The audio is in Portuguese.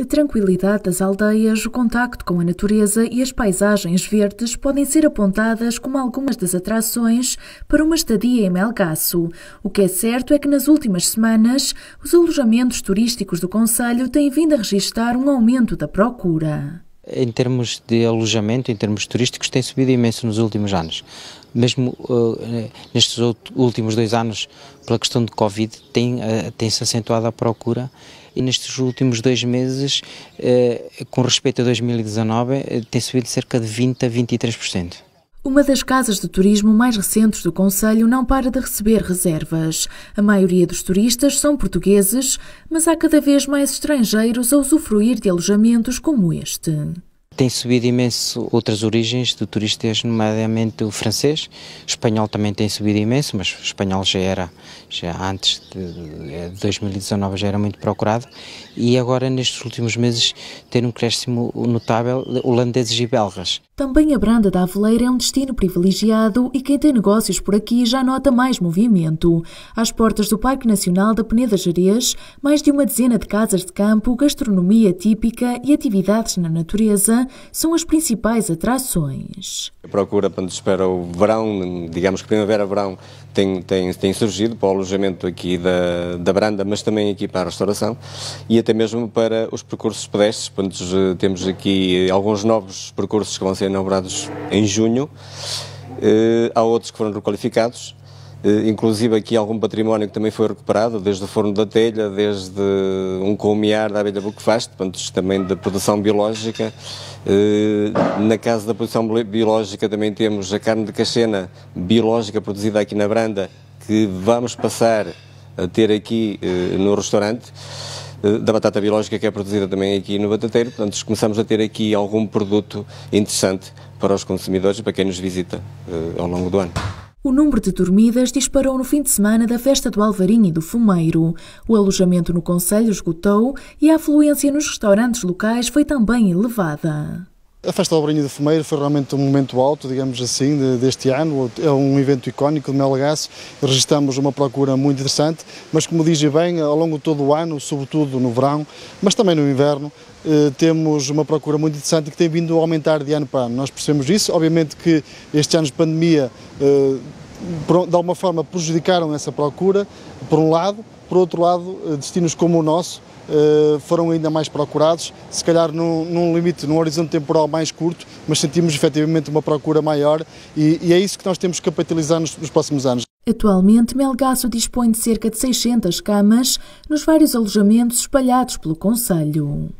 A tranquilidade das aldeias, o contacto com a natureza e as paisagens verdes podem ser apontadas como algumas das atrações para uma estadia em Melgaço. O que é certo é que nas últimas semanas, os alojamentos turísticos do Conselho têm vindo a registrar um aumento da procura. Em termos de alojamento, em termos turísticos, tem subido imenso nos últimos anos. Mesmo uh, nestes últimos dois anos, pela questão de Covid, eh, tem-se uh, tem acentuado a procura e nestes últimos dois meses, eh, com respeito a 2019, eh, tem subido cerca de 20% a 23%. Uma das casas de turismo mais recentes do Conselho não para de receber reservas. A maioria dos turistas são portugueses, mas há cada vez mais estrangeiros a usufruir de alojamentos como este tem subido imenso outras origens de turistas, nomeadamente o francês. O espanhol também tem subido imenso, mas o espanhol já era, já antes de 2019 é, já era muito procurado. E agora, nestes últimos meses, tem um crescimento notável holandeses e belgas. Também a Branda da Aveleira é um destino privilegiado e quem tem negócios por aqui já nota mais movimento. Às portas do Parque Nacional da Peneda Jerez, mais de uma dezena de casas de campo, gastronomia típica e atividades na natureza são as principais atrações. A procura quando espera o verão, digamos que primavera-verão, tem, tem, tem surgido para o alojamento aqui da, da Branda, mas também aqui para a restauração e até mesmo para os percursos pedestres, quando temos aqui alguns novos percursos que vão ser inaugurados em junho. Eh, há outros que foram requalificados, eh, inclusive aqui algum património que também foi recuperado, desde o forno da telha, desde um colmear da abelha buquefaste, portanto, também da produção biológica. Eh, na casa da produção biológica também temos a carne de cachena biológica produzida aqui na Branda, que vamos passar a ter aqui no restaurante. Eh, da batata biológica que é produzida também aqui no Batateiro. Portanto, começamos a ter aqui algum produto interessante para os consumidores e para quem nos visita eh, ao longo do ano. O número de dormidas disparou no fim de semana da festa do Alvarinho e do Fumeiro. O alojamento no Conselho esgotou e a afluência nos restaurantes locais foi também elevada. A festa do Obrinho de Fumeiro foi realmente um momento alto, digamos assim, de, deste ano. É um evento icónico de Melgaço. Registramos uma procura muito interessante, mas como dizem bem, ao longo de todo o ano, sobretudo no verão, mas também no inverno, eh, temos uma procura muito interessante que tem vindo a aumentar de ano para ano. Nós percebemos isso. Obviamente que estes anos de pandemia, eh, de alguma forma, prejudicaram essa procura, por um lado. Por outro lado, eh, destinos como o nosso, eh, foram ainda mais procurados, se calhar num, num, limite, num horizonte temporal mais curto, mas sentimos efetivamente uma procura maior e, e é isso que nós temos que capitalizar nos, nos próximos anos. Atualmente, Melgaço dispõe de cerca de 600 camas nos vários alojamentos espalhados pelo Conselho.